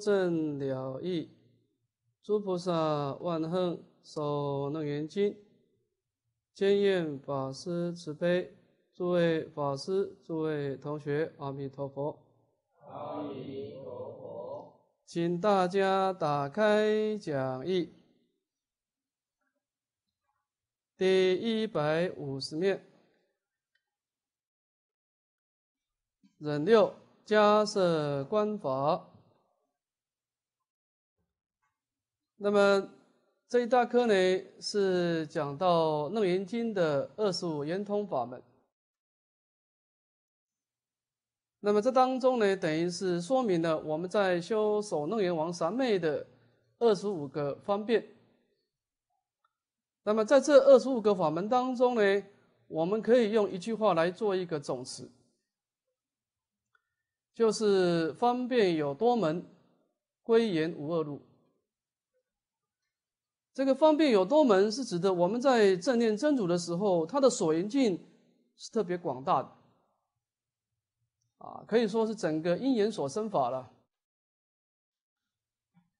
正了意，诸菩萨万恨守楞严经，坚愿法师慈悲，诸位法师，诸位同学，阿弥陀佛。阿弥陀佛，请大家打开讲义，第一百五十面，忍六加设观法。那么这一大课呢，是讲到《楞严经》的二十五圆通法门。那么这当中呢，等于是说明了我们在修守楞严王三昧的二十五个方便。那么在这二十五个法门当中呢，我们可以用一句话来做一个总词，就是方便有多门，归言无二路。这个方便有多门，是指的我们在正念真主的时候，他的所缘境是特别广大的，啊，可以说是整个因缘所生法了。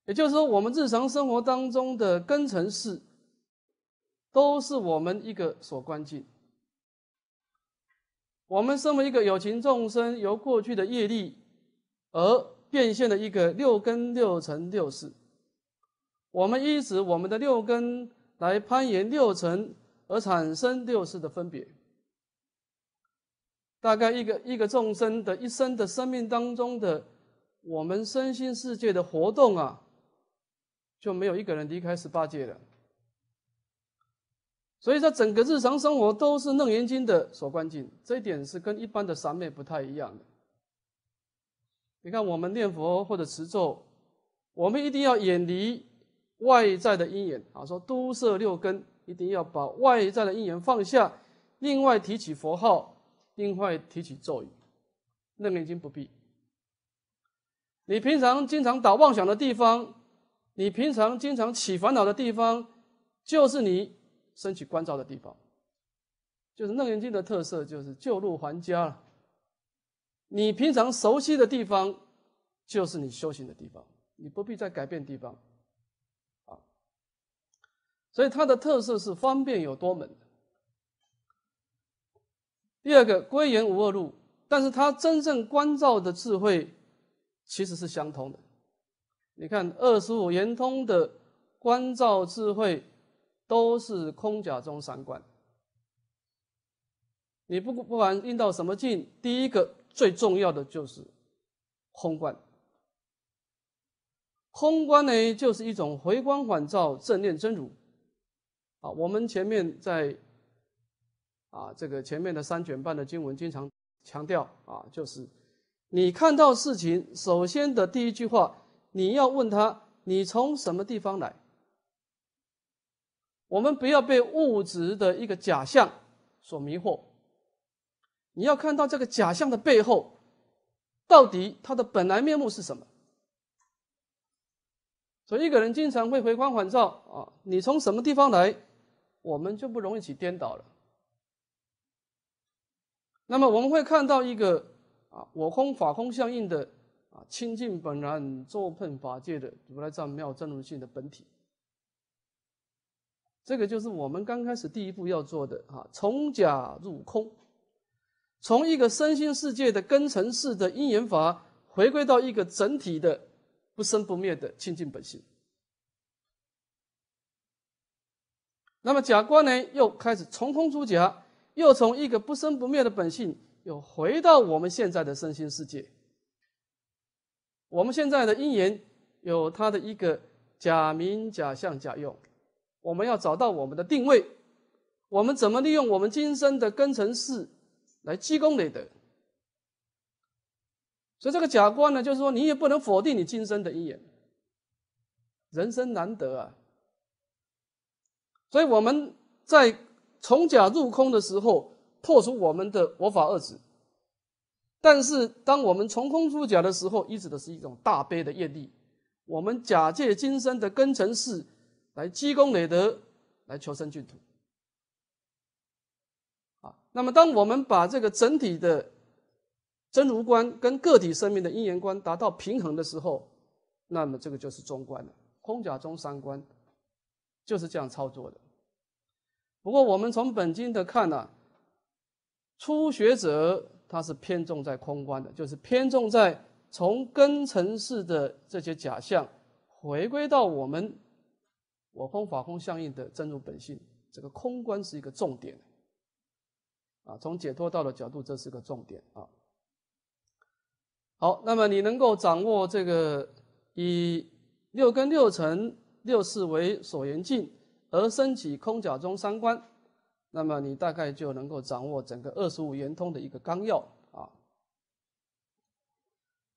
也就是说，我们日常生活当中的根尘事，都是我们一个所关境。我们身为一个有情众生，由过去的业力而变现的一个六根六尘六事。我们依止我们的六根来攀岩六尘，而产生六识的分别。大概一个一个众生的一生的生命当中的，我们身心世界的活动啊，就没有一个人离开十八界了。所以在整个日常生活都是楞严经的所观境，这一点是跟一般的三昧不太一样的。你看我们念佛或者持咒，我们一定要远离。外在的因缘啊，说都摄六根，一定要把外在的因缘放下。另外提起佛号，另外提起咒语，楞严经不必。你平常经常打妄想的地方，你平常经常起烦恼的地方，就是你升起关照的地方。就是楞严经的特色，就是旧路还家了。你平常熟悉的地方，就是你修行的地方，你不必再改变地方。所以它的特色是方便有多门。第二个，归元无二路，但是它真正关照的智慧其实是相通的。你看，二十五圆通的关照智慧都是空假中三观。你不不管运到什么境，第一个最重要的就是空观。空观呢，就是一种回光返照，正念真如。啊，我们前面在，啊，这个前面的三卷半的经文经常强调啊，就是你看到事情，首先的第一句话，你要问他，你从什么地方来？我们不要被物质的一个假象所迷惑，你要看到这个假象的背后，到底它的本来面目是什么？所以，一个人经常会回光返照啊，你从什么地方来？我们就不容易起颠倒了。那么我们会看到一个啊，我空法空相应的啊，清净本然、坐碰法界的如来藏妙真如性的本体。这个就是我们刚开始第一步要做的啊，从假入空，从一个身心世界的根尘式的因缘法，回归到一个整体的不生不灭的清净本性。那么假观呢，又开始从空出假，又从一个不生不灭的本性，又回到我们现在的身心世界。我们现在的因缘有它的一个假名、假相、假用，我们要找到我们的定位，我们怎么利用我们今生的根尘事来积功累德？所以这个假观呢，就是说你也不能否定你今生的因缘，人生难得啊。所以我们在从假入空的时候，破除我们的我法二执。但是当我们从空出假的时候，依指的是一种大悲的业力。我们假借今生的根尘事来积功累德，来求生净土。啊，那么当我们把这个整体的真如观跟个体生命的因缘观达到平衡的时候，那么这个就是中观了。空假中三观。就是这样操作的。不过我们从本经的看呢，初学者他是偏重在空观的，就是偏重在从根尘式的这些假象回归到我们我空法空相应的真如本性，这个空观是一个重点。啊，从解脱道的角度，这是个重点啊。好，那么你能够掌握这个以六根六尘。六世为所缘境，而升起空假中三观，那么你大概就能够掌握整个二十五圆通的一个纲要啊。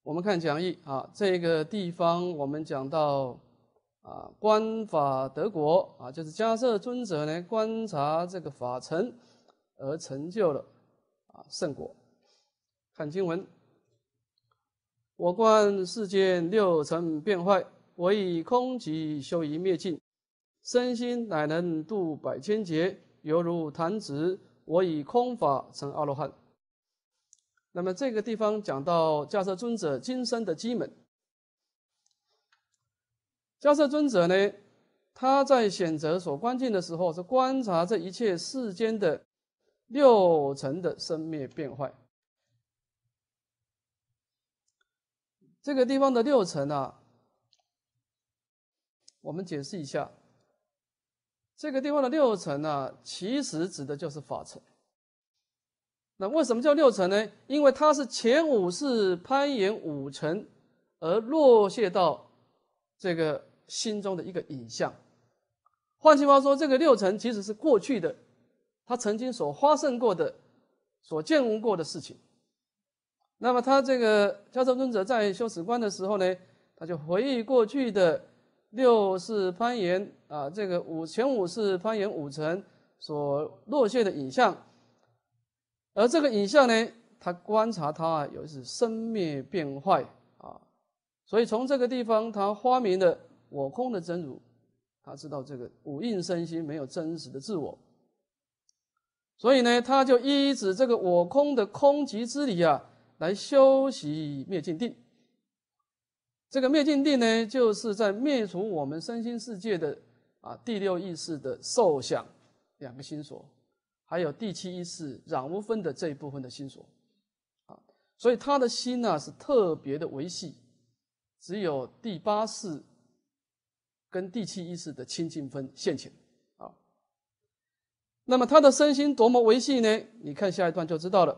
我们看讲义啊，这个地方我们讲到啊，观法德国啊，就是迦设尊者呢观察这个法尘，而成就了啊圣果。看经文，我观世间六尘变坏。我以空寂修以灭尽，身心乃能度百千劫，犹如弹指。我以空法成阿罗汉。那么这个地方讲到迦叶尊者今生的机门。迦叶尊者呢，他在选择所关键的时候，是观察这一切世间的六层的生灭变坏。这个地方的六层啊，我们解释一下，这个地方的六层呢，其实指的就是法层。那为什么叫六层呢？因为它是前五世攀岩五层，而落谢到这个心中的一个影像。换句话说，这个六层其实是过去的，他曾经所发生过的、所见闻过的事情。那么他这个教授尊者在修史观的时候呢，他就回忆过去的。六是攀岩啊，这个五前五是攀岩五层所落下的影像，而这个影像呢，他观察它有是生灭变坏啊，所以从这个地方他发明了我空的真如，他知道这个五蕴身心没有真实的自我，所以呢，他就依止这个我空的空寂之理啊，来修习灭尽定。这个灭尽定呢，就是在灭除我们身心世界的啊，第六意识的受想两个心所，还有第七意识染污分的这一部分的心所啊，所以他的心呢是特别的维系，只有第八世跟第七意识的清净分现前啊。那么他的身心多么维系呢？你看下一段就知道了，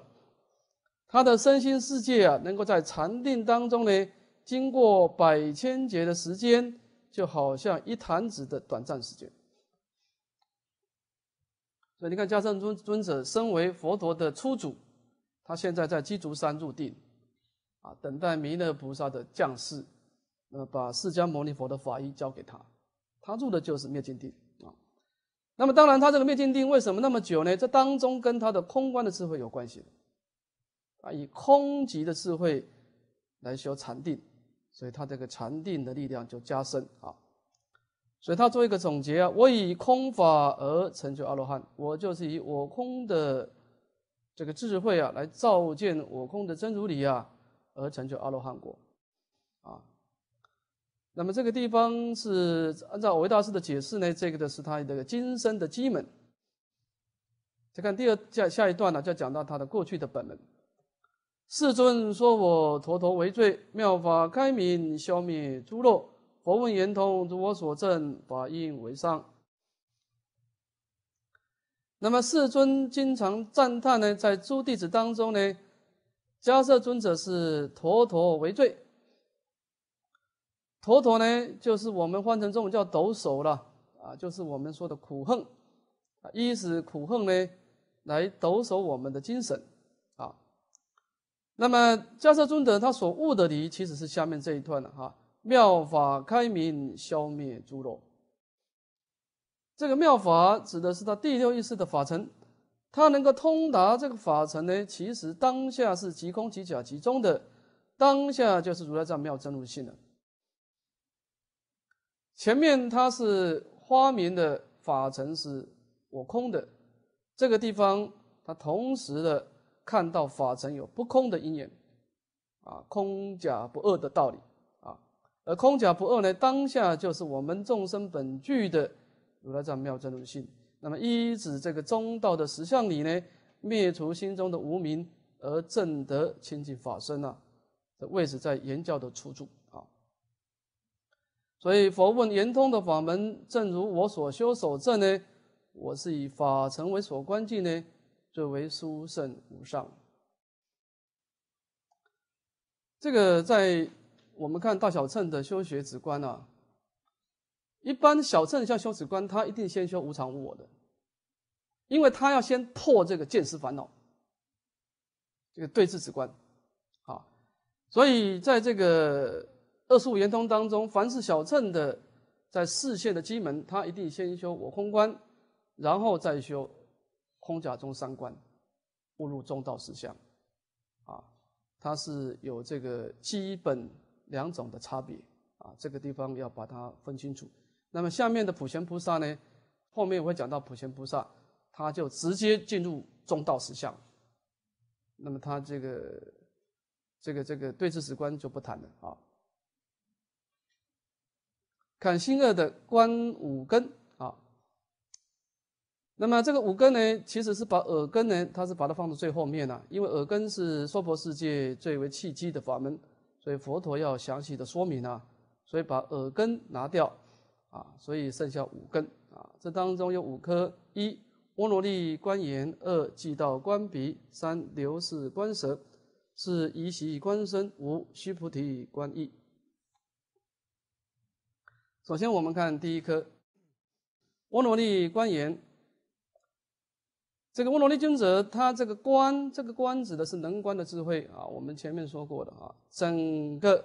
他的身心世界啊，能够在禅定当中呢。经过百千劫的时间，就好像一弹指的短暂时间。所以你看，迦胜尊尊者身为佛陀的初祖，他现在在鸡足山入定，啊，等待弥勒菩萨的降世，呃，把释迦牟尼佛的法衣交给他，他入的就是灭尽定啊。那么当然，他这个灭尽定为什么那么久呢？这当中跟他的空观的智慧有关系的，啊，以空寂的智慧来修禅定。所以他这个禅定的力量就加深啊，所以他做一个总结啊，我以空法而成就阿罗汉，我就是以我空的这个智慧啊，来照见我空的真如理啊，而成就阿罗汉果啊。那么这个地方是按照维大师的解释呢，这个的是他的今生的基门。再看第二下下一段呢，就讲到他的过去的本能。世尊说：“我陀陀为最，妙法开明，消灭诸漏。”佛问圆通：“如我所证，法应为上。”那么世尊经常赞叹呢，在诸弟子当中呢，迦摄尊者是陀陀为最。陀陀呢，就是我们换成中文叫抖擞了啊，就是我们说的苦恨啊，一是苦恨呢，来抖擞我们的精神。那么，迦萨尊者他所悟的理，其实是下面这一段的哈：妙法开明，消灭诸漏。这个妙法指的是他第六意识的法尘，他能够通达这个法尘呢，其实当下是即空即假即中的，当下就是如来藏妙真如性了。前面它是花明的法尘是我空的，这个地方它同时的。看到法尘有不空的因缘，啊，空假不二的道理，啊，而空假不二呢，当下就是我们众生本具的如来藏妙真如性。那么依止这个中道的实相理呢，灭除心中的无明，而证得清净法身啊，位置在言教的出处啊。所以佛问圆通的法门，正如我所修所正呢，我是以法尘为所观境呢。最为殊胜无上。这个在我们看大小乘的修学止观啊，一般小乘像修止观，他一定先修无常无我的，因为他要先破这个见识烦恼，这个对峙止观，啊，所以在这个二十五圆通当中，凡是小乘的在视线的机门，他一定先修我空观，然后再修。空假中三观，误入中道实相，啊，它是有这个基本两种的差别，啊，这个地方要把它分清楚。那么下面的普贤菩萨呢，后面我会讲到普贤菩萨，他就直接进入中道实相。那么他这个这个这个对峙史观就不谈了啊。看辛二的观五根。那么这个五根呢，其实是把耳根呢，它是把它放到最后面了，因为耳根是娑婆世界最为契机的法门，所以佛陀要详细的说明啊，所以把耳根拿掉，啊，所以剩下五根啊，这当中有五颗：一、波罗蜜观眼；二、寂道观鼻；三、流世观舌；四、依习观身；五、须菩提观意。首先我们看第一颗，波罗蜜观眼。这个乌罗利君子，他这个观，这个观指的是能观的智慧啊。我们前面说过的啊，整个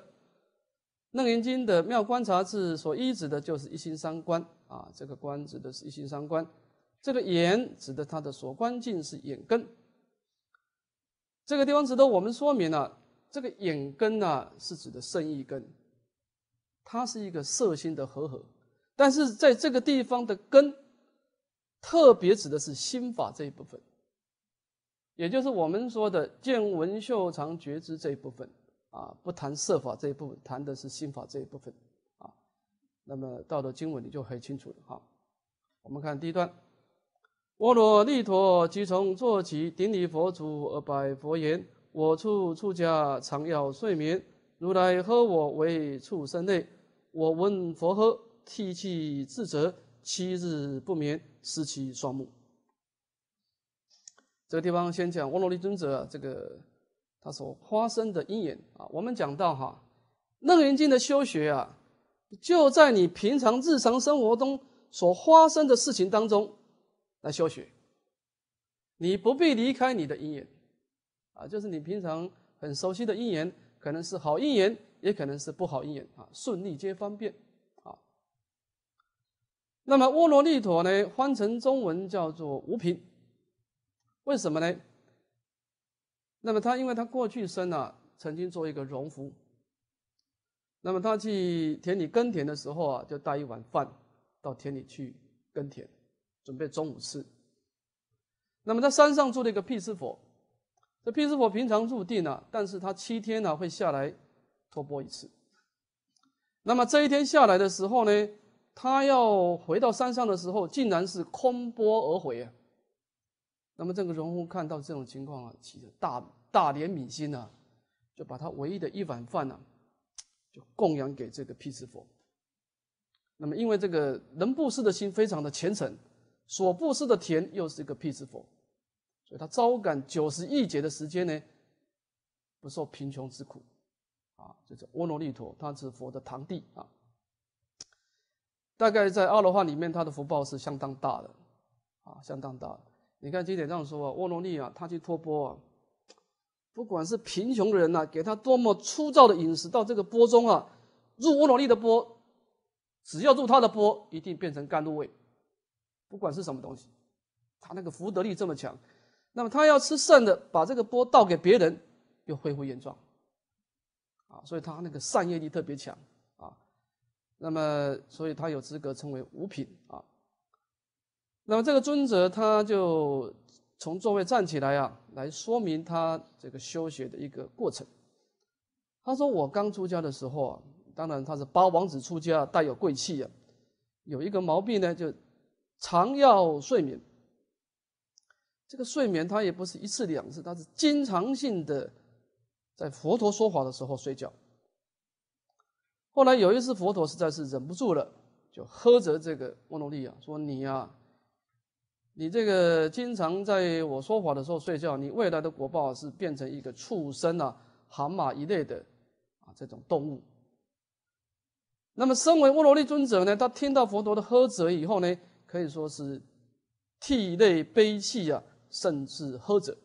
楞严经的妙观察智所依指的就是一心三观啊。这个观指的是一心三观，这个眼指的它的所观境是眼根。这个地方值得我们说明了，这个眼根呢是指的生意根，它是一个色心的合合，但是在这个地方的根。特别指的是心法这一部分，也就是我们说的见闻修常觉知这一部分啊，不谈色法这一部分，谈的是心法这一部分啊。那么到了经文你就很清楚了哈。我们看第一段：我若力陀即从坐起顶礼佛祖而拜佛言：“我处出家常要睡眠，如来喝我为畜生类。我闻佛喝，涕泣自责七日不眠。”失其双目。这个地方先讲阿罗利尊者这个，他所发生的因缘啊，我们讲到哈，楞严经的修学啊，就在你平常日常生活中所发生的事情当中来修学，你不必离开你的因缘，啊，就是你平常很熟悉的因缘，可能是好因缘，也可能是不好因缘啊，顺利皆方便。那么，窝罗利陀呢，翻成中文叫做无贫，为什么呢？那么他，因为他过去生呢，曾经做一个农夫。那么他去田里耕田的时候啊，就带一碗饭到田里去耕田，准备中午吃。那么在山上住了一个辟支佛，这辟支佛平常住地呢，但是他七天呢会下来托钵一次。那么这一天下来的时候呢？他要回到山上的时候，竟然是空波而回。啊！那么，这个人翁看到这种情况啊，起大大怜悯心啊，就把他唯一的一碗饭呢，就供养给这个毗支佛。那么，因为这个人布施的心非常的虔诚，所布施的田又是一个辟支佛，所以他招感九十亿劫的时间呢，不受贫穷之苦。啊，就是阿耨利陀，他是佛的堂弟啊。大概在阿罗汉里面，他的福报是相当大的，啊，相当大。你看经典这样说啊，沃罗利啊，他去托钵，啊，不管是贫穷的人呐，给他多么粗糙的饮食，到这个钵中啊，入沃罗利的钵，只要入他的钵，一定变成甘露味，不管是什么东西，他那个福德力这么强，那么他要吃剩的，把这个钵倒给别人，又恢复原状，啊，所以他那个善业力特别强。那么，所以他有资格称为五品啊。那么这个尊者他就从座位站起来啊，来说明他这个修学的一个过程。他说：“我刚出家的时候啊，当然他是八王子出家，带有贵气呀。有一个毛病呢，就常要睡眠。这个睡眠他也不是一次两次，他是经常性的在佛陀说法的时候睡觉。”后来有一次，佛陀实在是忍不住了，就呵责这个乌罗利啊，说你呀，你这个经常在我说法的时候睡觉，你未来的果报是变成一个畜生啊、蛤蟆一类的啊这种动物。那么，身为沃罗利尊者呢，他听到佛陀的呵责以后呢，可以说是涕泪悲泣啊，甚至呵责。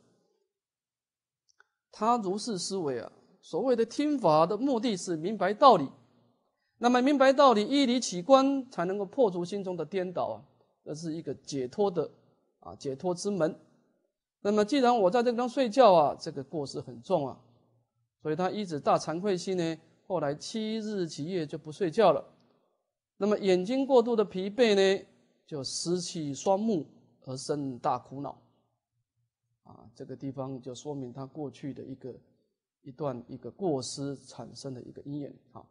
他如是思维啊，所谓的听法的目的是明白道理。那么明白道理，依理起观，才能够破除心中的颠倒啊！这是一个解脱的啊解脱之门。那么既然我在这地方睡觉啊，这个过失很重啊，所以他一直大惭愧心呢。后来七日七夜就不睡觉了，那么眼睛过度的疲惫呢，就失去双目而生大苦恼啊！这个地方就说明他过去的一个一段一个过失产生的一个因缘啊。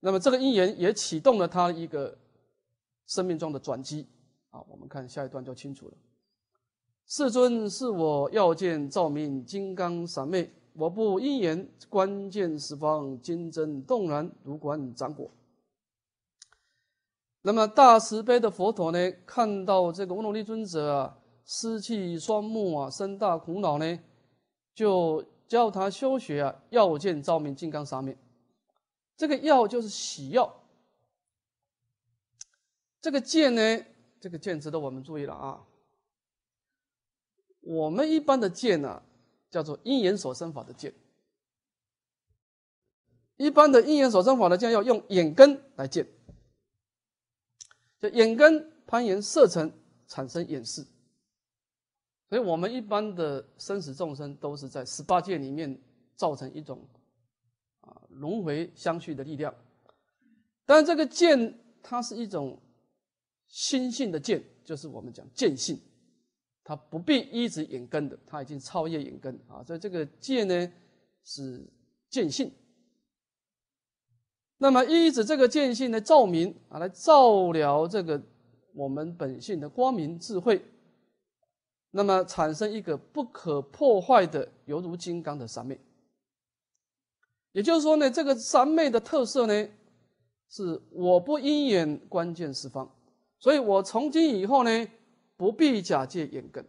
那么这个因缘也启动了他一个生命中的转机啊，我们看下一段就清楚了。世尊是我要见照明金刚三昧，我不因缘观见十方金针洞然如观掌果。那么大慈悲的佛陀呢，看到这个无努力尊者啊，失去双目啊，生大苦恼呢，就教他修学啊，要见照明金刚三昧。这个药就是喜药，这个剑呢，这个剑指的我们注意了啊。我们一般的剑呢，叫做因眼所生法的剑。一般的因眼所生法的就要用眼根来见，就眼根攀岩射程产生眼示。所以我们一般的生死众生，都是在十八界里面造成一种。啊，轮回相续的力量，但这个见它是一种心性的见，就是我们讲见性，它不必一直隐根的，它已经超越隐根啊。所以这个见呢是见性，那么依止这个见性来照明啊，来照亮这个我们本性的光明智慧，那么产生一个不可破坏的犹如金刚的三昧。也就是说呢，这个三昧的特色呢，是我不因眼关键四方，所以我从今以后呢，不必假借眼根。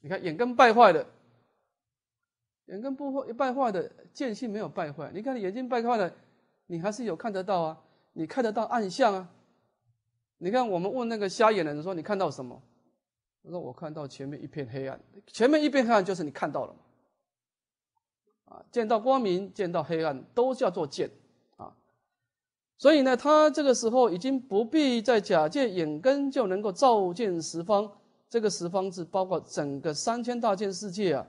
你看眼根败坏了，眼根不坏、败坏的见性没有败坏。你看眼睛败坏了，你还是有看得到啊，你看得到暗相啊。你看我们问那个瞎眼的人说你看到什么？他说我看到前面一片黑暗，前面一片黑暗就是你看到了嘛。啊，见到光明，见到黑暗，都叫做见，啊，所以呢，他这个时候已经不必再假借眼根就能够照见十方，这个十方是包括整个三千大千世界啊，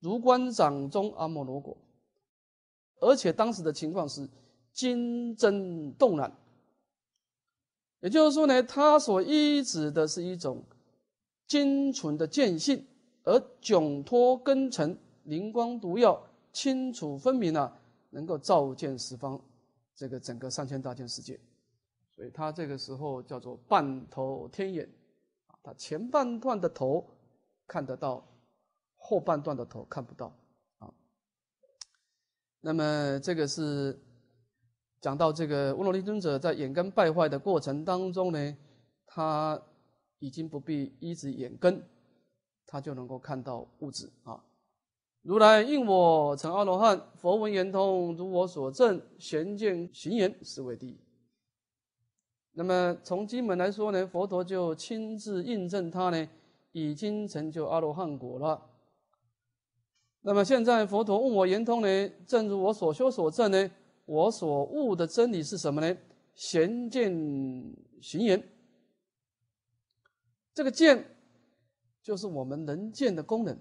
如观掌中阿摩罗果，而且当时的情况是金针动然，也就是说呢，他所依止的是一种精纯的见性，而窘脱根尘，灵光毒药。清楚分明呢，能够照见十方，这个整个三千大千世界，所以他这个时候叫做半头天眼，啊，他前半段的头看得到，后半段的头看不到，啊，那么这个是讲到这个温罗利尊者在眼根败坏的过程当中呢，他已经不必一直眼根，他就能够看到物质啊。如来应我成阿罗汉，佛闻言通，如我所证，贤见行言是为第一。那么从经文来说呢，佛陀就亲自印证他呢，已经成就阿罗汉果了。那么现在佛陀问我言通呢，正如我所修所证呢，我所悟的真理是什么呢？贤见行言，这个见就是我们能见的功能。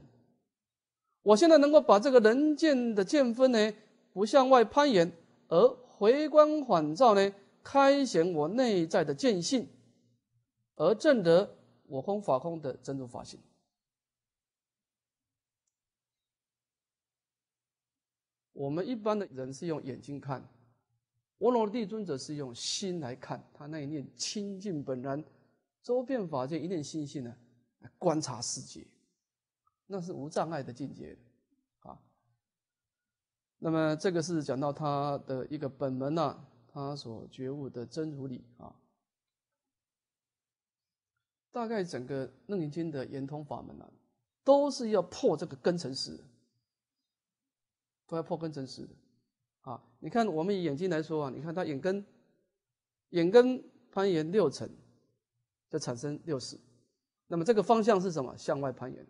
我现在能够把这个人剑的见分呢，不向外攀岩，而回光返照呢，开显我内在的见性，而证得我空法空的真如法性。我们一般的人是用眼睛看，我罗地尊者是用心来看，他那一念清净本然、周遍法界一念心性呢，来观察世界。那是无障碍的境界，啊，那么这个是讲到他的一个本门啊，他所觉悟的真如理啊。大概整个楞严经的圆通法门啊，都是要破这个根尘识，都要破根尘识的，啊，你看我们以眼睛来说啊，你看他眼根，眼根攀岩六层，就产生六识，那么这个方向是什么？向外攀岩。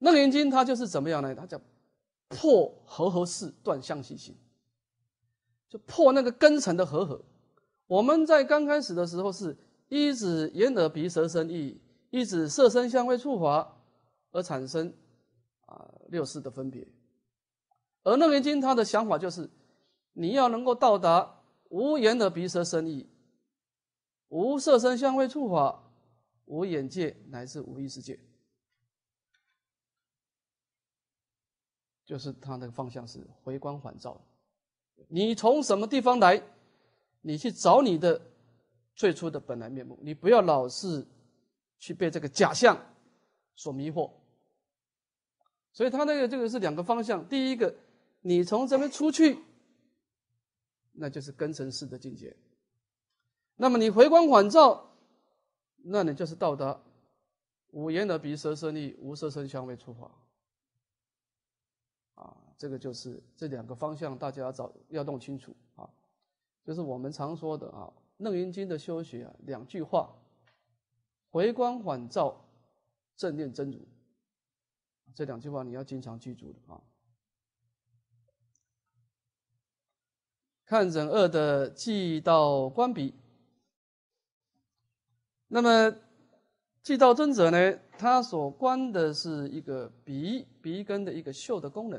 楞严经它就是怎么样呢？它叫破和合四断相续心，就破那个根尘的和合。我们在刚开始的时候是一指眼耳鼻舌身意，一指色身香味触法而产生啊六识的分别。而楞严经它的想法就是，你要能够到达无眼耳鼻舌身意，无色声香味触法，无眼界乃至无意识界。就是它那个方向是回光返照，你从什么地方来，你去找你的最初的本来面目，你不要老是去被这个假象所迷惑，所以它那个这个是两个方向。第一个，你从这边出去，那就是根尘世的境界；那么你回光返照，那你就是到达五眼的鼻舌身意、无色声香味触法。这个就是这两个方向，大家要找要弄清楚啊。就是我们常说的啊，楞严经的修学，啊，两句话：回光返照，正念真如。这两句话你要经常记住的啊。看忍二的记道关鼻，那么记道尊者呢，他所观的是一个鼻鼻根的一个嗅的功能。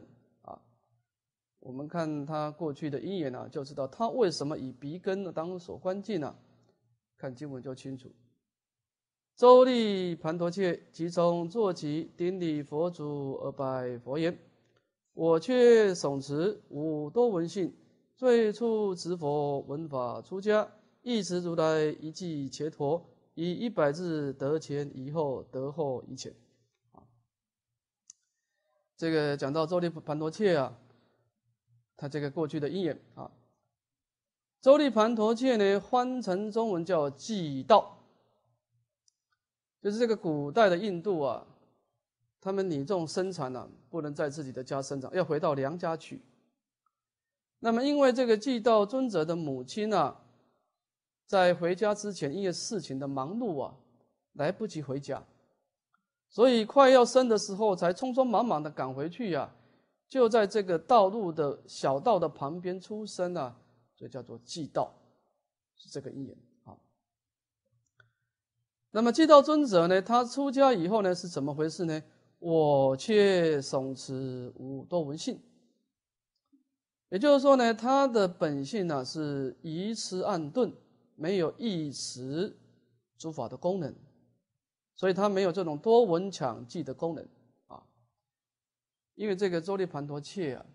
我们看他过去的因缘呢，就知道他为什么以鼻根当所关迹呢？看经文就清楚。周立盘陀切即中坐起，顶礼佛祖而拜佛言：“我却手持五多闻性，最初持佛闻法出家，一持如来，一记切陀，以一百字得前，以后得后，一前。”啊，这个讲到周立盘陀切啊。他这个过去的因缘啊，周利盘陀界呢，翻成中文叫季道，就是这个古代的印度啊，他们女众生产呢，不能在自己的家生产，要回到娘家去。那么，因为这个季道尊者的母亲啊，在回家之前因为事情的忙碌啊，来不及回家，所以快要生的时候才匆匆忙忙的赶回去呀。就在这个道路的小道的旁边出生呢，所以叫做记道，是这个意啊。那么记道尊者呢，他出家以后呢是怎么回事呢？我却松持无多闻性，也就是说呢，他的本性呢是疑迟暗钝，没有一时诸法的功能，所以他没有这种多闻抢记的功能。因为这个周利盘陀切啊，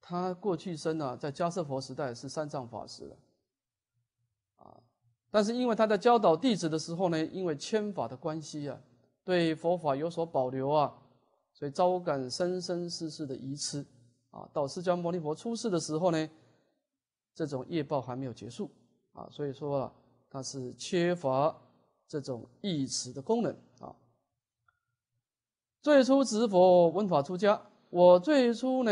他过去生呢，在迦叶佛时代是三藏法师的，啊，但是因为他在教导弟子的时候呢，因为签法的关系啊，对佛法有所保留啊，所以招感生生世世的遗痴，啊，到释迦牟尼佛出世的时候呢，这种业报还没有结束，啊，所以说啊，他是缺乏这种意识的功能。最初值佛闻法出家，我最初呢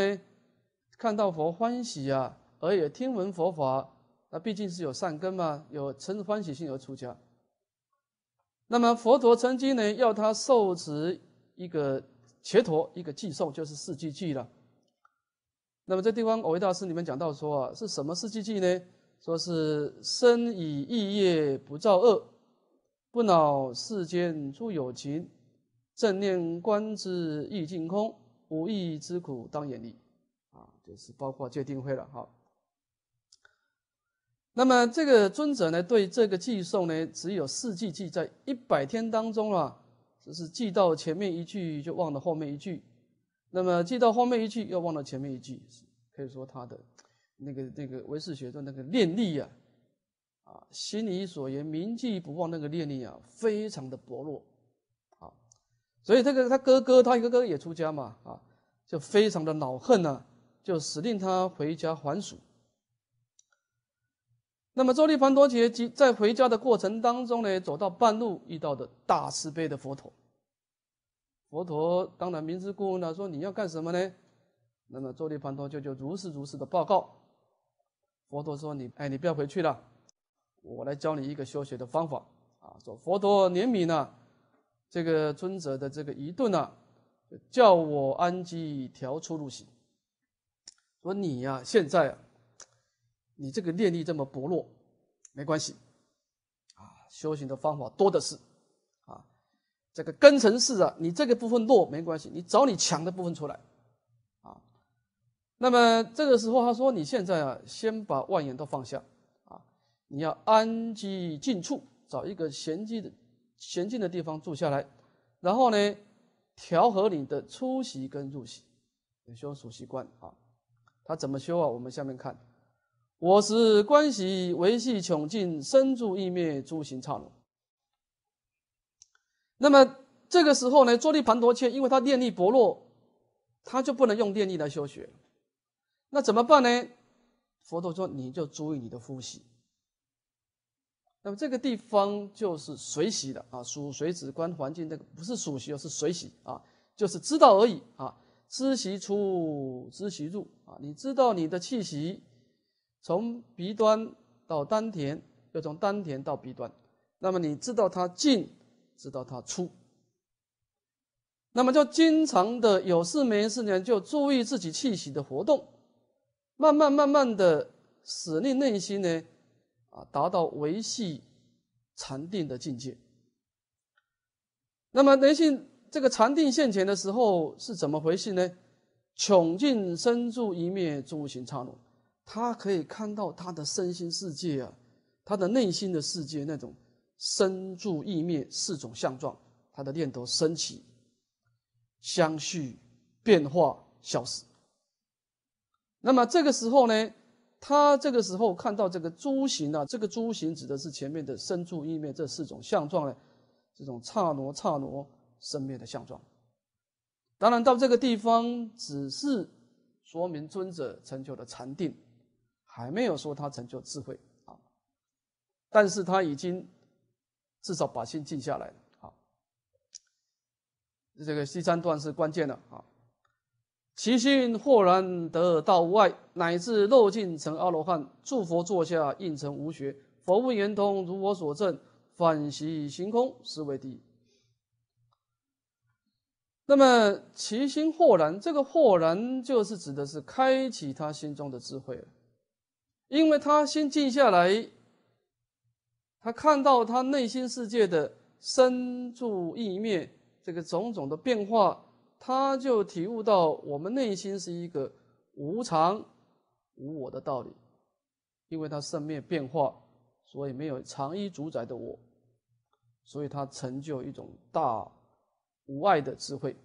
看到佛欢喜啊，而也听闻佛法，那毕竟是有善根嘛，有生欢喜心而出家。那么佛陀曾经呢要他受持一个伽陀一个寄送，就是四季记了。那么这地方我位大师里面讲到说啊，是什么四季记呢？说是生以意业不造恶，不恼世间诸有情。正念观之意境空，无义之苦当远离。啊，就是包括戒定慧了哈。那么这个尊者呢，对这个记诵呢，只有四句记，在一百天当中啊，只是记到前面一句就忘了后面一句，那么记到后面一句又忘了前面一句，可以说他的那个那个唯识学的那个念力呀，啊，心里所言铭记不忘那个念力啊，非常的薄弱。所以，这个他哥哥，他哥哥也出家嘛，啊，就非常的恼恨呢，就死令他回家还俗。那么，周利盘多杰在回家的过程当中呢，走到半路遇到的大慈悲的佛陀。佛陀当然明知故问了，说你要干什么呢？那么，周利盘多就就如实如实的报告。佛陀说：“你哎，你不要回去了，我来教你一个修学的方法。”啊，说佛陀怜悯呢。这个尊者的这个一顿啊，叫我安机调出路行。说你呀，现在啊，你这个念力这么薄弱，没关系，啊，修行的方法多的是，啊，这个根尘事啊，你这个部分弱没关系，你找你强的部分出来，啊，那么这个时候他说，你现在啊，先把万言都放下，啊，你要安居静处，找一个闲机的。闲静的地方住下来，然后呢，调和你的出息跟入息，也修属习惯啊。他怎么修啊？我们下面看：我是观系维系穷尽，身住意灭，诸行刹那。那么这个时候呢，坐立盘陀切，因为他念力薄弱，他就不能用念力来修学。那怎么办呢？佛陀说：你就注意你的呼吸。那么这个地方就是随洗的啊，属随指观环境，这个不是属习，而是随洗啊，就是知道而已啊。知习出，知习入啊，你知道你的气息从鼻端到丹田，又从丹田到鼻端，那么你知道它进，知道它出，那么就经常的有事没事呢，就注意自己气息的活动，慢慢慢慢的使你内心呢。啊，达到维系禅定的境界。那么，人性这个禅定现前的时候是怎么回事呢？穷尽身住一灭诸行差路，他可以看到他的身心世界啊，他的内心的世界那种身住意灭四种相状，他的念头升起、相续、变化、消失。那么这个时候呢？他这个时候看到这个诸行啊，这个诸行指的是前面的身处意灭这四种相状呢，这种刹挪刹挪生灭的相状。当然到这个地方只是说明尊者成就了禅定，还没有说他成就智慧啊，但是他已经至少把心静下来了啊。这个第三段是关键的啊。其心豁然得道外，乃至肉尽成阿罗汉。诸佛座下应成无学。佛问圆通，如我所证，反习行空，是为第一。那么，其心豁然，这个豁然就是指的是开启他心中的智慧了。因为他心静下来，他看到他内心世界的生住意灭这个种种的变化。他就体悟到我们内心是一个无常、无我的道理，因为他生灭变化，所以没有常依主宰的我，所以他成就一种大无爱的智慧。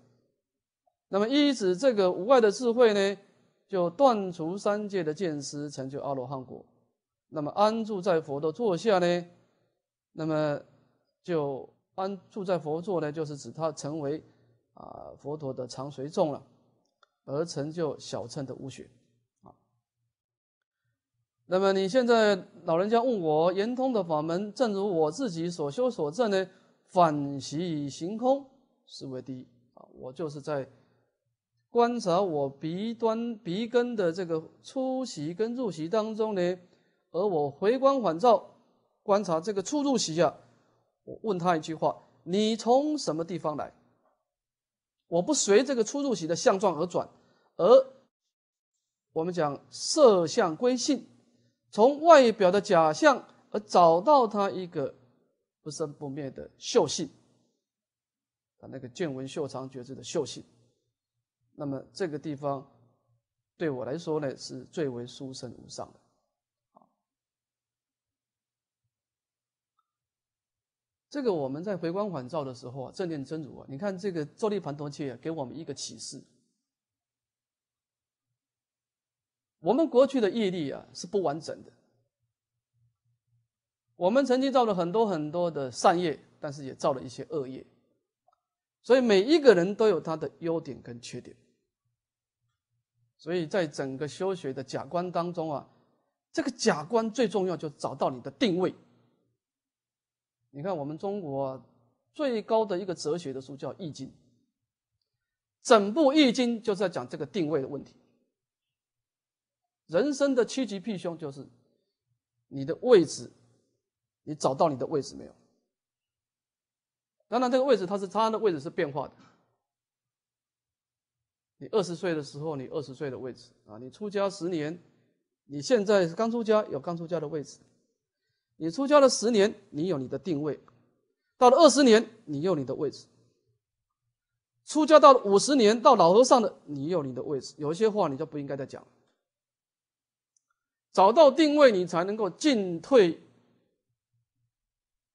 那么，依止这个无爱的智慧呢，就断除三界的见思，成就阿罗汉果。那么，安住在佛的座下呢？那么，就安住在佛座呢，就是指他成为。啊，佛陀的长随众了，而成就小乘的悟学啊。那么你现在老人家问我，圆通的法门，正如我自己所修所证的反习行空是为第一啊。我就是在观察我鼻端鼻根的这个出席跟入席当中呢，而我回光返照，观察这个出入席啊。我问他一句话：你从什么地方来？我不随这个出入息的相状而转，而我们讲色相归性，从外表的假象而找到他一个不生不灭的秀性，啊那个见闻秀长觉知的秀性，那么这个地方对我来说呢，是最为殊胜无上的。这个我们在回光返照的时候啊，正念真如啊，你看这个坐立盘陀切给我们一个启示。我们过去的业力啊是不完整的，我们曾经造了很多很多的善业，但是也造了一些恶业，所以每一个人都有他的优点跟缺点，所以在整个修学的假观当中啊，这个假观最重要就找到你的定位。你看，我们中国最高的一个哲学的书叫《易经》，整部《易经》就是在讲这个定位的问题。人生的七吉避凶就是你的位置，你找到你的位置没有？当然，这个位置它是它的位置是变化的。你二十岁的时候，你二十岁的位置啊，你出家十年，你现在刚出家，有刚出家的位置。你出家了十年，你有你的定位；到了二十年，你有你的位置。出家到了五十年，到老和尚的，你有你的位置。有一些话，你就不应该再讲找到定位，你才能够进退。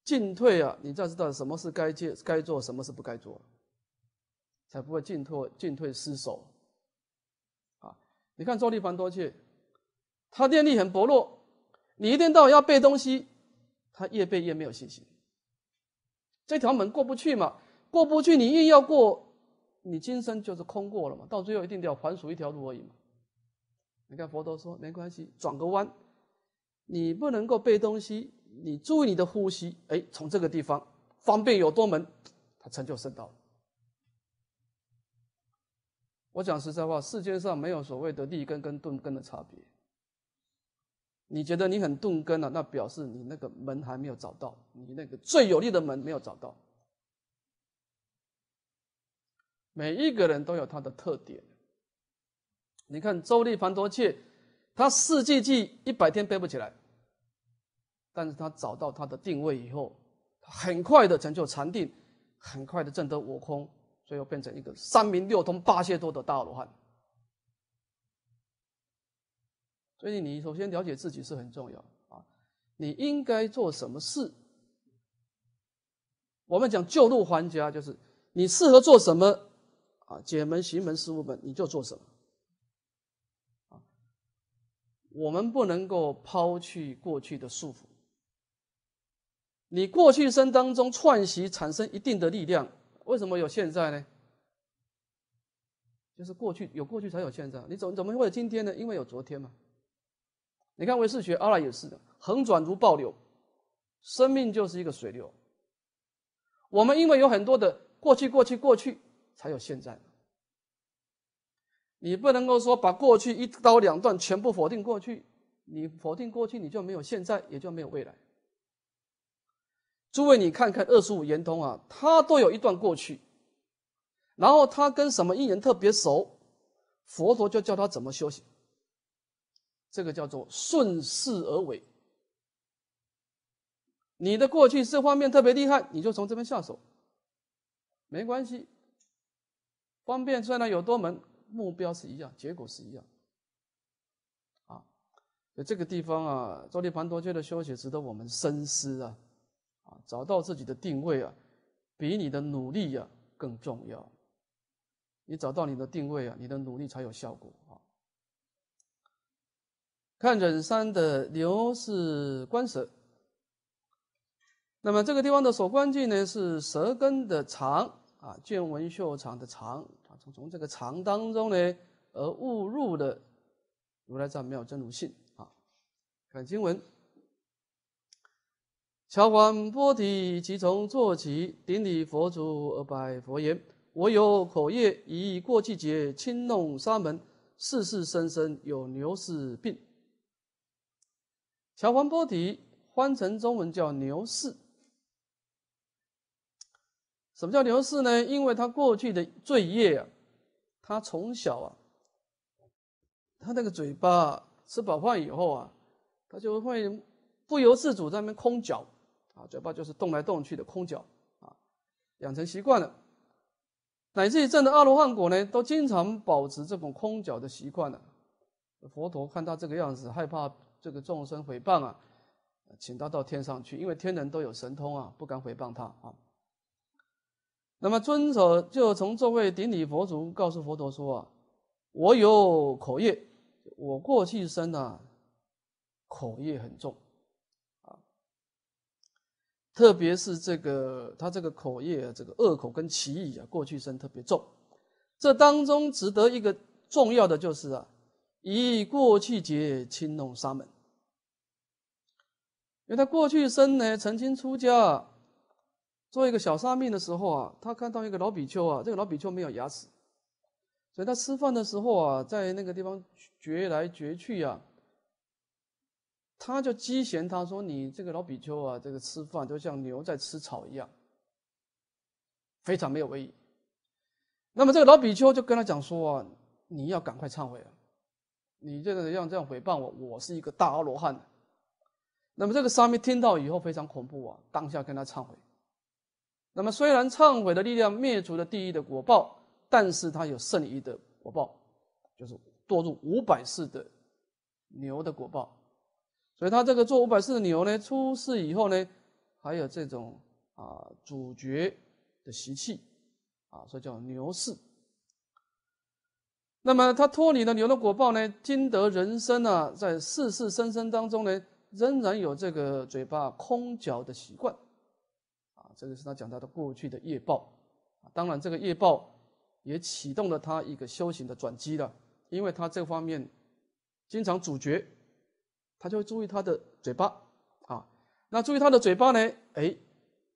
进退啊，你才知道什么是该接该做，什么是不该做，才不会进退进退失守。啊，你看赵立凡多气，他念力很薄弱，你一定到要背东西。他越背越没有信心，这条门过不去嘛？过不去你硬要过，你今生就是空过了嘛？到最后一定要还俗一条路而已嘛。你看佛陀说没关系，转个弯。你不能够背东西，你注意你的呼吸。哎，从这个地方方便有多门，他成就圣道。我讲实在话，世界上没有所谓的利根跟钝根的差别。你觉得你很顿根了，那表示你那个门还没有找到，你那个最有力的门没有找到。每一个人都有他的特点。你看周立凡多切，他四季季一百天背不起来，但是他找到他的定位以后，他很快的成就禅定，很快的证得我空，最后变成一个三明六通八解脱的大罗汉。所以你首先了解自己是很重要啊！你应该做什么事？我们讲旧路还家，就是你适合做什么啊？解门、行门、事务门，你就做什么啊！我们不能够抛去过去的束缚。你过去生当中串习产生一定的力量，为什么有现在呢？就是过去有过去才有现在，你怎怎么会今天呢？因为有昨天嘛。你看，唯识学，阿拉也是的，横转如暴流，生命就是一个水流。我们因为有很多的过去，过去，过去，才有现在。你不能够说把过去一刀两断，全部否定过去。你否定过去，你就没有现在，也就没有未来。诸位，你看看二十五圆通啊，他都有一段过去，然后他跟什么因人特别熟，佛陀就教他怎么修行。这个叫做顺势而为。你的过去这方面特别厉害，你就从这边下手，没关系。方便虽然有多门，目标是一样，结果是一样。啊，以这个地方啊，周立盘多见的修学值得我们深思啊，啊，找到自己的定位啊，比你的努力啊更重要。你找到你的定位啊，你的努力才有效果。看准山的牛是观蛇。那么这个地方的所观句呢是舌根的长啊，见闻秀场的长啊，从从这个长当中呢而误入的如来藏妙真如性啊。看经文，乔观波提即从坐起，顶礼佛祖而拜佛言：我有口业，已过季劫，轻弄沙门，世世生生有牛氏病。乔凡波提翻成中文叫牛市。什么叫牛市呢？因为他过去的罪业啊，他从小啊，他那个嘴巴吃饱饭以后啊，他就会不由自主在那边空嚼，啊，嘴巴就是动来动去的空嚼啊，养成习惯了。乃至于朕的阿罗汉果呢，都经常保持这种空嚼的习惯了。佛陀看他这个样子，害怕。这个众生毁谤啊，请他到天上去，因为天人都有神通啊，不敢毁谤他啊。那么尊者就从这位顶礼佛祖，告诉佛陀说啊：“我有口业，我过去生呐，口业很重啊。特别是这个他这个口业，这个恶口跟奇异啊，过去生特别重。这当中值得一个重要的就是啊，以过去劫轻弄沙门。”因为他过去生呢，曾经出家，做一个小沙弥的时候啊，他看到一个老比丘啊，这个老比丘没有牙齿，所以他吃饭的时候啊，在那个地方嚼来嚼去呀，他就讥嫌他说：“你这个老比丘啊，这个吃饭就像牛在吃草一样，非常没有威仪。”那么这个老比丘就跟他讲说：“啊，你要赶快忏悔，你这个要这样诽谤我，我是一个大阿罗汉。”那么这个沙弥听到以后非常恐怖啊，当下跟他忏悔。那么虽然忏悔的力量灭除了地狱的果报，但是他有剩余的果报，就是堕入五百世的牛的果报。所以他这个做五百世的牛呢，出世以后呢，还有这种啊主角的习气啊，所以叫牛世。那么他脱离了牛的果报呢，听得人生啊，在世世生生当中呢。仍然有这个嘴巴空嚼的习惯，啊，这个是他讲他的过去的业报，啊，当然这个业报也启动了他一个修行的转机了，因为他这方面经常咀嚼，他就会注意他的嘴巴，啊，那注意他的嘴巴呢，哎，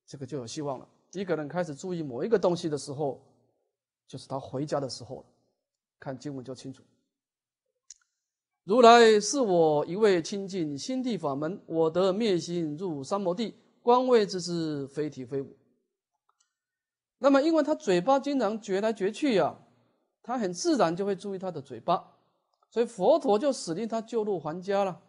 这个就有希望了。一个人开始注意某一个东西的时候，就是他回家的时候了，看经文就清楚。如来是我一味清净心地法门，我得灭心入三摩地，官位之智非体非物。那么，因为他嘴巴经常嚼来嚼去呀，他很自然就会注意他的嘴巴，所以佛陀就使令他就入还家了。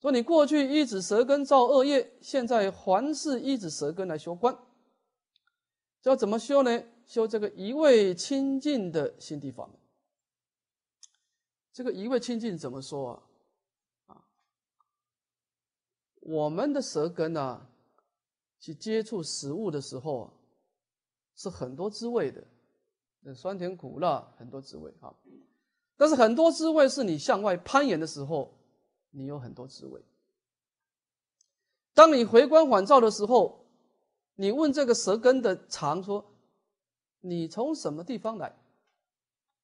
说你过去一指舌根造恶业，现在还是一指舌根来修观。要怎么修呢？修这个一味清净的心地法门。这个一味清净怎么说啊？我们的舌根呢，去接触食物的时候，是很多滋味的，酸甜苦辣很多滋味啊。但是很多滋味是你向外攀岩的时候，你有很多滋味。当你回光返照的时候，你问这个舌根的常说，你从什么地方来？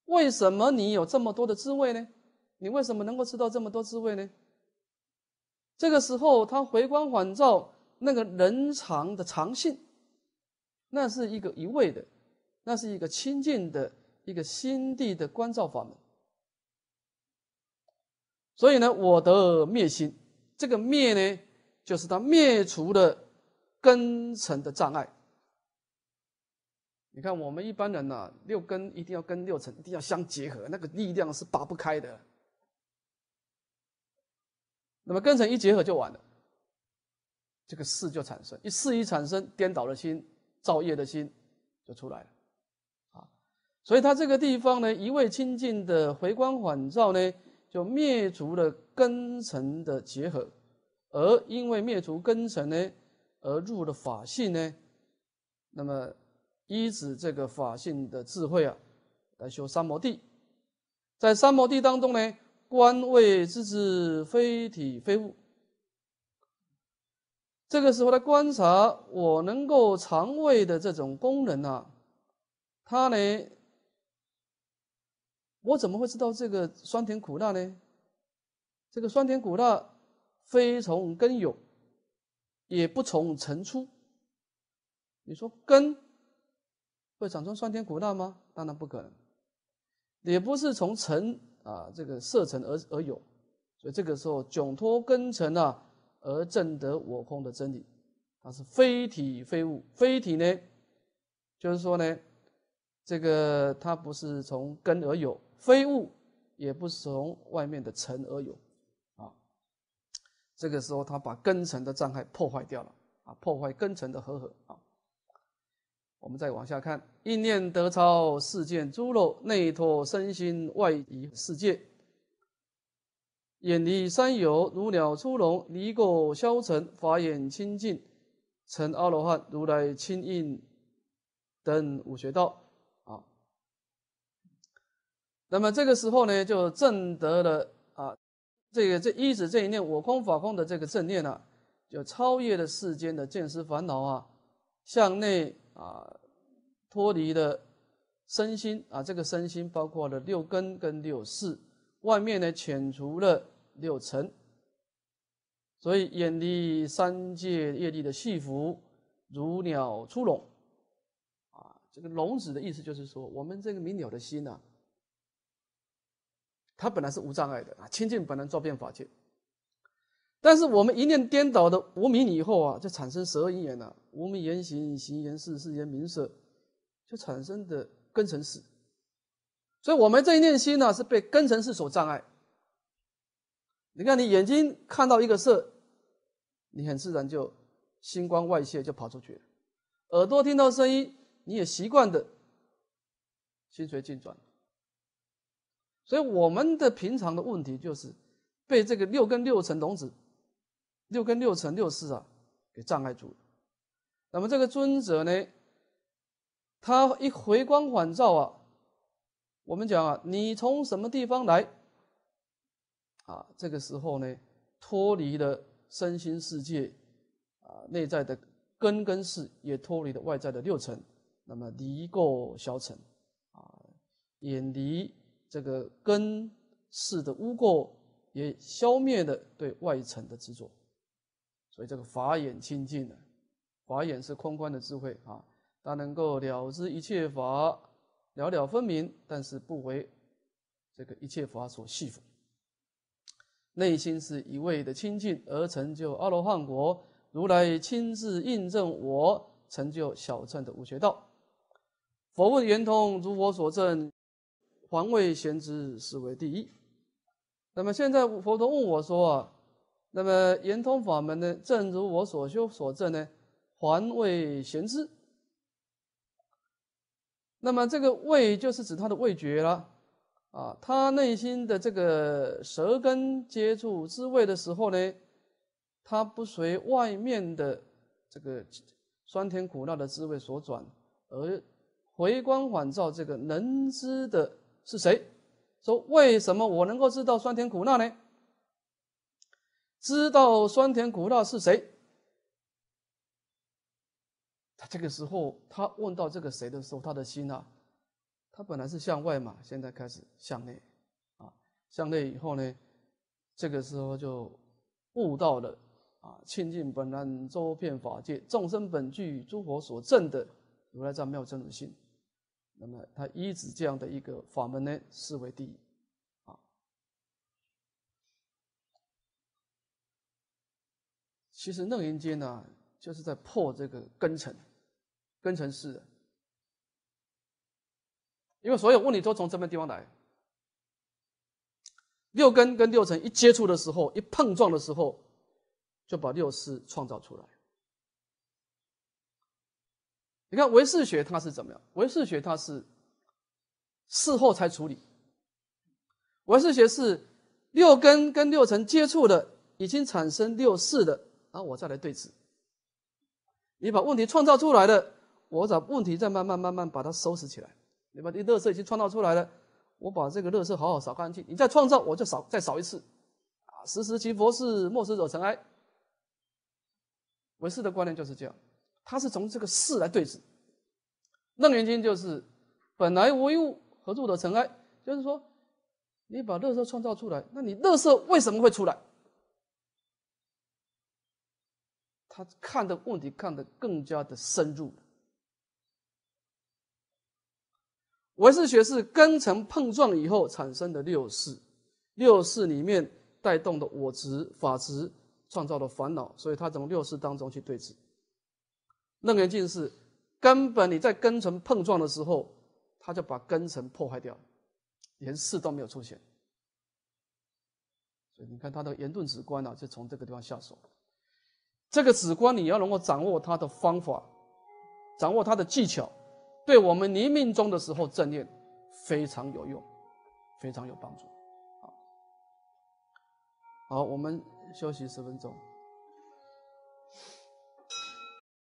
为什么你有这么多的滋味呢？你为什么能够吃到这么多滋味呢？这个时候他回光返照，那个人常的常性，那是一个一味的，那是一个清净的一个心地的观照法门。所以呢，我得灭心，这个灭呢，就是他灭除了根尘的障碍。你看，我们一般人呢，六根一定要跟六尘一定要相结合，那个力量是拔不开的。那么根尘一结合就完了，这个事就产生。一事一产生，颠倒的心、造业的心就出来了。啊，所以他这个地方呢，一味清净的回光返照呢，就灭除了根尘的结合，而因为灭除根尘呢，而入了法性呢，那么。依止这个法性的智慧啊，来修三摩地。在三摩地当中呢，观味知知非体非物。这个时候来观察我能够肠胃的这种功能啊，他呢，我怎么会知道这个酸甜苦辣呢？这个酸甜苦辣，非从根有，也不从尘出。你说根？会产生酸甜苦辣吗？当然不可能，也不是从尘啊这个色尘而而有，所以这个时候窘脱根尘啊而证得我空的真理，它是非体非物。非体呢，就是说呢，这个它不是从根而有，非物，也不是从外面的尘而有，啊，这个时候它把根尘的障碍破坏掉了，啊，破坏根尘的和合啊。我们再往下看，一念得超世间诸肉，内脱身心，外移世界，远离三有，如鸟出笼，离垢消尘，法眼清净，成阿罗汉，如来清净等五学道啊。那么这个时候呢，就证得了啊，这个这一指这一念我空法空的这个正念呢，就超越了世间的见思烦恼啊，向内。啊，脱离了身心啊，这个身心包括了六根跟六识，外面呢遣除了六尘，所以眼地三界业力的戏服如鸟出笼啊，这个笼子的意思就是说，我们这个明了的心呢，它本来是无障碍的啊，清净本来照遍法界。但是我们一念颠倒的无明以后啊，就产生十二因缘了：无明、言行、行言事，事言名色，就产生的根尘识。所以，我们这一念心呢，是被根尘识所障碍。你看，你眼睛看到一个色，你很自然就心光外泄，就跑出去了；耳朵听到声音，你也习惯的，心随境转。所以，我们的平常的问题就是被这个六根六尘笼子。六根六尘六事啊，给障碍住了。那么这个尊者呢，他一回光返照啊，我们讲啊，你从什么地方来？啊，这个时候呢，脱离了身心世界，啊，内在的根根事也脱离了外在的六尘，那么离垢消尘，啊，远离这个根事的污垢，也消灭了对外尘的执着。所以这个法眼清净的，法眼是空观的智慧啊，它能够了知一切法，了了分明，但是不为这个一切法所系缚，内心是一味的清净而成就阿罗汉果。如来亲自印证我成就小乘的无学道。佛问圆通，如我所证，环卫贤知是为第一。那么现在佛陀问我说。啊。那么圆通法门呢？正如我所修所证呢，还未贤知。那么这个味就是指他的味觉了啊，他内心的这个舌根接触滋味的时候呢，他不随外面的这个酸甜苦辣的滋味所转，而回光返照，这个能知的是谁？说为什么我能够知道酸甜苦辣呢？知道酸甜苦辣是谁？他这个时候，他问到这个谁的时候，他的心啊，他本来是向外嘛，现在开始向内，啊，向内以后呢，这个时候就悟到了，啊，清净本然周遍法界，众生本具诸佛所证的如来藏妙真如性。那么他依止这样的一个法门呢，视为第一。其实，楞严经呢，就是在破这个根尘，根尘的。因为所有问题都从这边地方来，六根跟六尘一接触的时候，一碰撞的时候，就把六识创造出来。你看，唯识学它是怎么样？唯识学它是事后才处理。唯识学是六根跟六尘接触的，已经产生六识的。然后我再来对峙。你把问题创造出来了，我找问题再慢慢慢慢把它收拾起来。你把这垃圾已经创造出来了，我把这个垃圾好好扫干净。你再创造，我就扫再扫一次。啊，时时其佛事，莫使惹尘埃。唯识的观念就是这样，它是从这个事来对峙。楞严经就是本来无一物，何处惹尘埃，就是说，你把垃圾创造出来，那你垃圾为什么会出来？他看的问题看得更加的深入。唯识学是根尘碰撞以后产生的六识，六识里面带动的我执、法执，创造了烦恼，所以他从六识当中去对峙。楞严净是根本你在根尘碰撞的时候，他就把根尘破坏掉，连事都没有出现。所以你看他的圆顿止观呢，就从这个地方下手。这个止观，你要能够掌握它的方法，掌握它的技巧，对我们泥命中的时候正念非常有用，非常有帮助。好，好，我们休息十分钟。